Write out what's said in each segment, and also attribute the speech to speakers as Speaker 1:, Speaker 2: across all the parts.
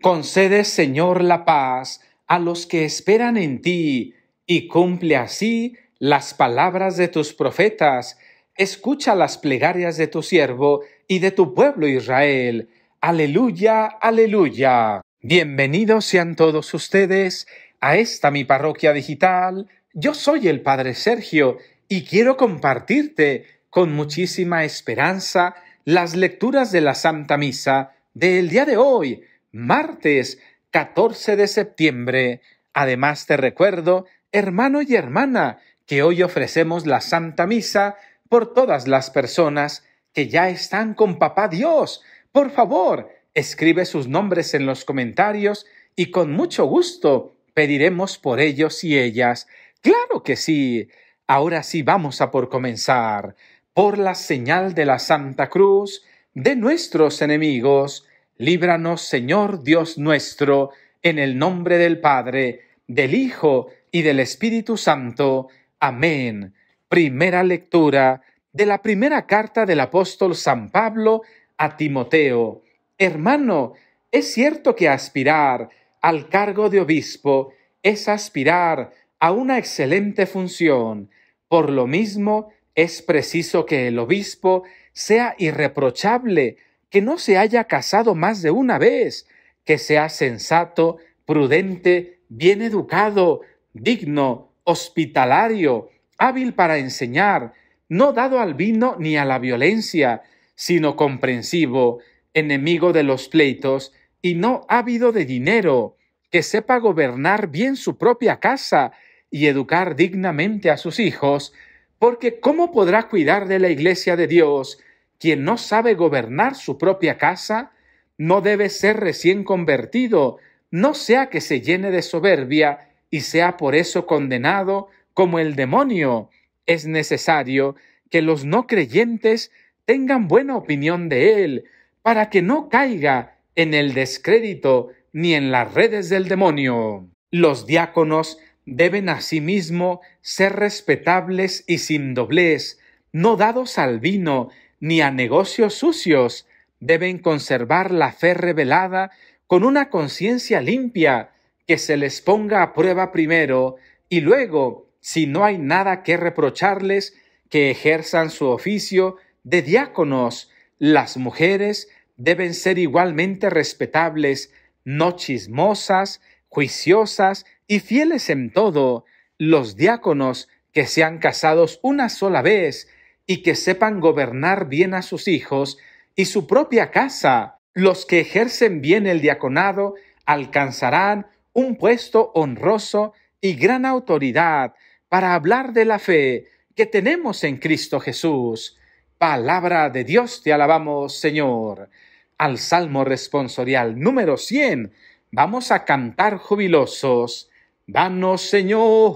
Speaker 1: Concede, Señor, la paz a los que esperan en ti, y cumple así las palabras de tus profetas. Escucha las plegarias de tu siervo y de tu pueblo Israel. Aleluya, aleluya. Bienvenidos sean todos ustedes a esta mi parroquia digital. Yo soy el Padre Sergio y quiero compartirte con muchísima esperanza las lecturas de la Santa Misa del día de hoy, martes 14 de septiembre. Además te recuerdo, hermano y hermana, que hoy ofrecemos la Santa Misa por todas las personas que ya están con Papá Dios. Por favor, escribe sus nombres en los comentarios y con mucho gusto pediremos por ellos y ellas. Claro que sí. Ahora sí vamos a por comenzar. Por la señal de la Santa Cruz, de nuestros enemigos, Líbranos, Señor Dios nuestro, en el nombre del Padre, del Hijo y del Espíritu Santo. Amén. Primera lectura de la primera carta del apóstol San Pablo a Timoteo. Hermano, es cierto que aspirar al cargo de obispo es aspirar a una excelente función. Por lo mismo, es preciso que el obispo sea irreprochable, que no se haya casado más de una vez, que sea sensato, prudente, bien educado, digno, hospitalario, hábil para enseñar, no dado al vino ni a la violencia, sino comprensivo, enemigo de los pleitos y no ávido de dinero, que sepa gobernar bien su propia casa y educar dignamente a sus hijos, porque ¿cómo podrá cuidar de la iglesia de Dios quien no sabe gobernar su propia casa, no debe ser recién convertido, no sea que se llene de soberbia y sea por eso condenado como el demonio. Es necesario que los no creyentes tengan buena opinión de él, para que no caiga en el descrédito ni en las redes del demonio. Los diáconos deben asimismo ser respetables y sin doblez, no dados al vino, ni a negocios sucios, deben conservar la fe revelada con una conciencia limpia, que se les ponga a prueba primero y luego, si no hay nada que reprocharles, que ejerzan su oficio de diáconos. Las mujeres deben ser igualmente respetables, no chismosas, juiciosas y fieles en todo. Los diáconos que sean casados una sola vez y que sepan gobernar bien a sus hijos y su propia casa. Los que ejercen bien el diaconado alcanzarán un puesto honroso y gran autoridad para hablar de la fe que tenemos en Cristo Jesús. Palabra de Dios te alabamos, Señor. Al Salmo responsorial número 100 vamos a cantar jubilosos. Danos, Señor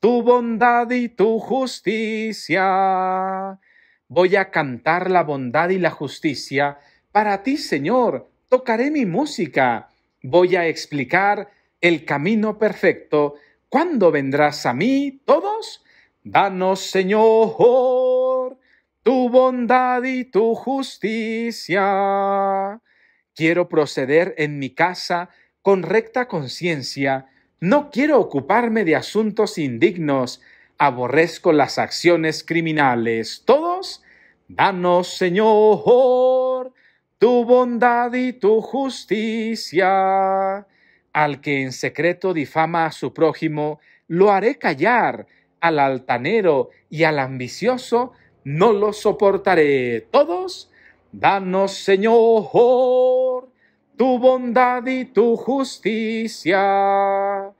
Speaker 1: tu bondad y tu justicia. Voy a cantar la bondad y la justicia. Para ti, Señor, tocaré mi música. Voy a explicar el camino perfecto. ¿Cuándo vendrás a mí, todos? Danos, Señor, tu bondad y tu justicia. Quiero proceder en mi casa con recta conciencia no quiero ocuparme de asuntos indignos, aborrezco las acciones criminales. Todos, danos, Señor, tu bondad y tu justicia. Al que en secreto difama a su prójimo, lo haré callar. Al altanero y al ambicioso, no lo soportaré. Todos, danos, Señor, tu bondad y tu justicia.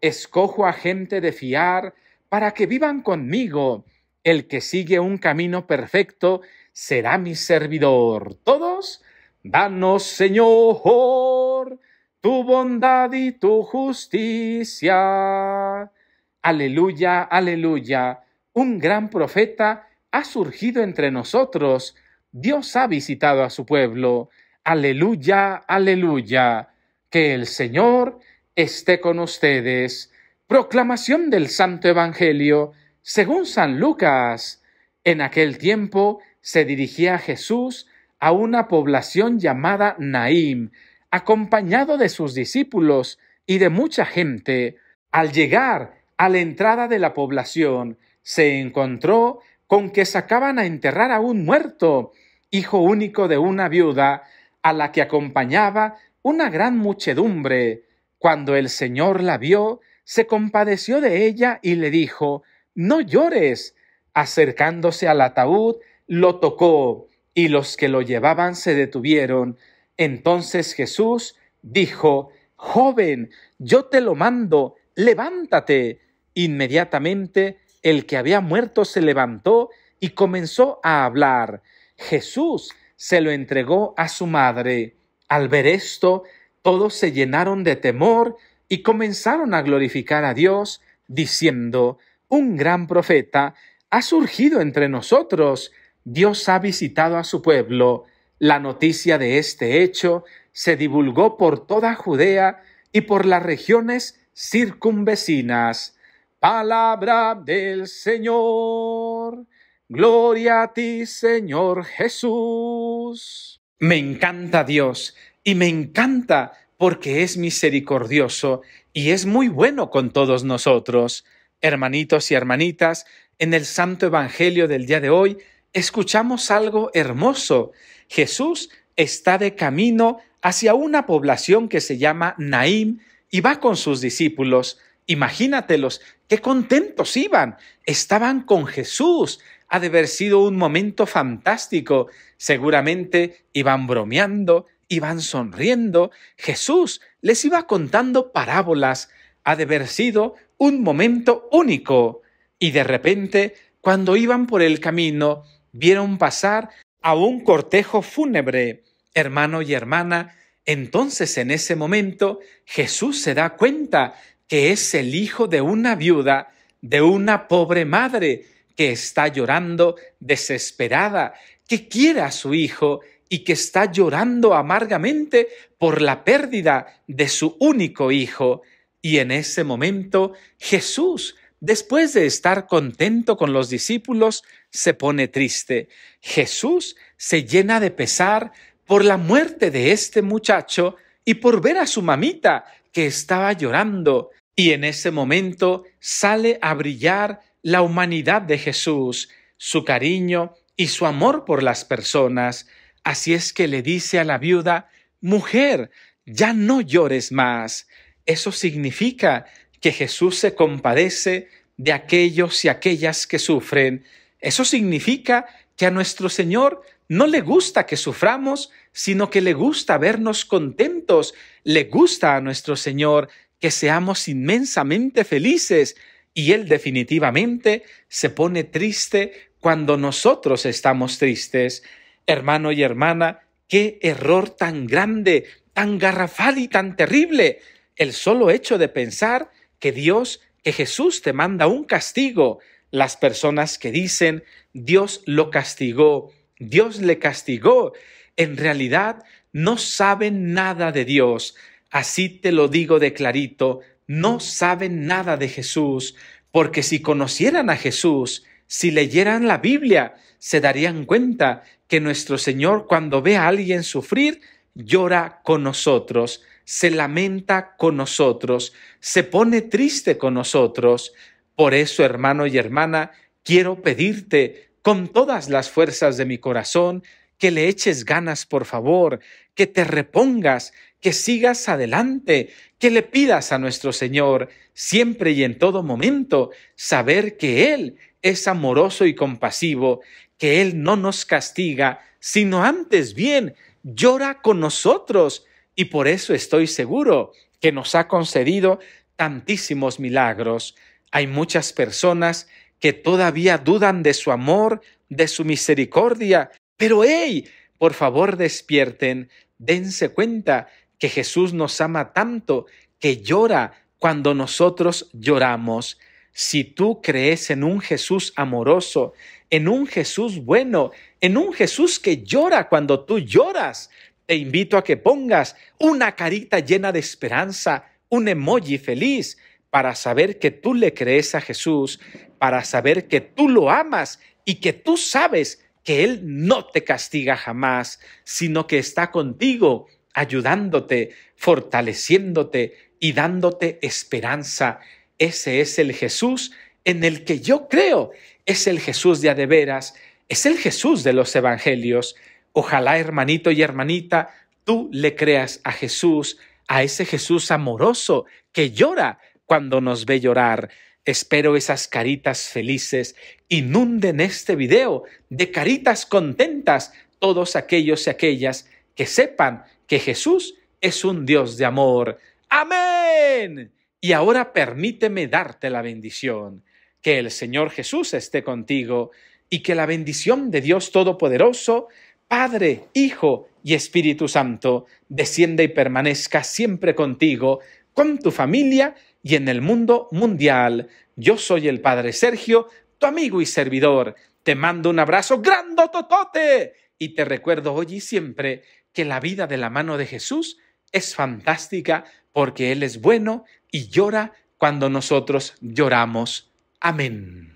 Speaker 1: Escojo a gente de fiar para que vivan conmigo. El que sigue un camino perfecto será mi servidor. Todos, danos, Señor, tu bondad y tu justicia. Aleluya, aleluya. Un gran profeta ha surgido entre nosotros. Dios ha visitado a su pueblo. Aleluya, aleluya. Que el Señor esté con ustedes. Proclamación del Santo Evangelio, según San Lucas. En aquel tiempo se dirigía Jesús a una población llamada Naim, acompañado de sus discípulos y de mucha gente. Al llegar a la entrada de la población, se encontró con que sacaban a enterrar a un muerto, hijo único de una viuda, a la que acompañaba una gran muchedumbre. Cuando el Señor la vio, se compadeció de ella y le dijo, No llores. Acercándose al ataúd, lo tocó, y los que lo llevaban se detuvieron. Entonces Jesús dijo, Joven, yo te lo mando, levántate. Inmediatamente el que había muerto se levantó y comenzó a hablar. Jesús se lo entregó a su madre. Al ver esto, todos se llenaron de temor y comenzaron a glorificar a Dios, diciendo, Un gran profeta ha surgido entre nosotros, Dios ha visitado a su pueblo. La noticia de este hecho se divulgó por toda Judea y por las regiones circunvecinas. Palabra del Señor. Gloria a ti, Señor Jesús. Me encanta Dios y me encanta porque es misericordioso y es muy bueno con todos nosotros. Hermanitos y hermanitas, en el Santo Evangelio del día de hoy escuchamos algo hermoso. Jesús está de camino hacia una población que se llama Naim y va con sus discípulos. Imagínatelos, qué contentos iban. Estaban con Jesús, ha de haber sido un momento fantástico. Seguramente iban bromeando, iban sonriendo, Jesús les iba contando parábolas. Ha de haber sido un momento único. Y de repente, cuando iban por el camino, vieron pasar a un cortejo fúnebre. Hermano y hermana, entonces en ese momento Jesús se da cuenta que es el hijo de una viuda, de una pobre madre, que está llorando desesperada, que quiere a su hijo y que está llorando amargamente por la pérdida de su único hijo. Y en ese momento Jesús, después de estar contento con los discípulos, se pone triste. Jesús se llena de pesar por la muerte de este muchacho y por ver a su mamita que estaba llorando. Y en ese momento sale a brillar la humanidad de Jesús, su cariño y su amor por las personas. Así es que le dice a la viuda, Mujer, ya no llores más. Eso significa que Jesús se compadece de aquellos y aquellas que sufren. Eso significa que a nuestro Señor no le gusta que suframos, sino que le gusta vernos contentos. Le gusta a nuestro Señor que seamos inmensamente felices y Él definitivamente se pone triste cuando nosotros estamos tristes. Hermano y hermana, qué error tan grande, tan garrafal y tan terrible. El solo hecho de pensar que Dios, que Jesús te manda un castigo. Las personas que dicen, Dios lo castigó, Dios le castigó, en realidad no saben nada de Dios. Así te lo digo de clarito, no saben nada de Jesús, porque si conocieran a Jesús, si leyeran la Biblia, se darían cuenta que nuestro Señor cuando ve a alguien sufrir, llora con nosotros, se lamenta con nosotros, se pone triste con nosotros. Por eso, hermano y hermana, quiero pedirte con todas las fuerzas de mi corazón que le eches ganas, por favor, que te repongas, que sigas adelante, que le pidas a nuestro Señor siempre y en todo momento saber que Él es amoroso y compasivo, que Él no nos castiga, sino antes bien llora con nosotros. Y por eso estoy seguro que nos ha concedido tantísimos milagros. Hay muchas personas que todavía dudan de su amor, de su misericordia, pero hey, por favor despierten, dense cuenta que Jesús nos ama tanto que llora cuando nosotros lloramos. Si tú crees en un Jesús amoroso, en un Jesús bueno, en un Jesús que llora cuando tú lloras, te invito a que pongas una carita llena de esperanza, un emoji feliz, para saber que tú le crees a Jesús, para saber que tú lo amas y que tú sabes que Él no te castiga jamás, sino que está contigo ayudándote, fortaleciéndote y dándote esperanza. Ese es el Jesús en el que yo creo. Es el Jesús de adeveras, es el Jesús de los evangelios. Ojalá, hermanito y hermanita, tú le creas a Jesús, a ese Jesús amoroso que llora cuando nos ve llorar. Espero esas caritas felices inunden este video de caritas contentas todos aquellos y aquellas que sepan Jesús es un Dios de amor. Amén. Y ahora permíteme darte la bendición. Que el Señor Jesús esté contigo y que la bendición de Dios Todopoderoso, Padre, Hijo y Espíritu Santo, descienda y permanezca siempre contigo, con tu familia y en el mundo mundial. Yo soy el Padre Sergio, tu amigo y servidor. Te mando un abrazo totote y te recuerdo hoy y siempre que la vida de la mano de Jesús es fantástica porque Él es bueno y llora cuando nosotros lloramos. Amén.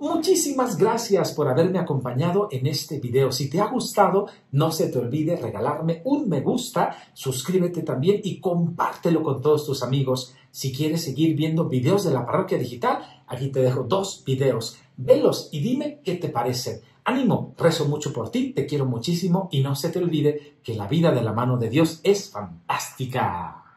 Speaker 1: Muchísimas gracias por haberme acompañado en este video. Si te ha gustado, no se te olvide regalarme un me gusta, suscríbete también y compártelo con todos tus amigos. Si quieres seguir viendo videos de la parroquia digital, aquí te dejo dos videos. Velos y dime qué te parecen. Ánimo, rezo mucho por ti, te quiero muchísimo y no se te olvide que la vida de la mano de Dios es fantástica.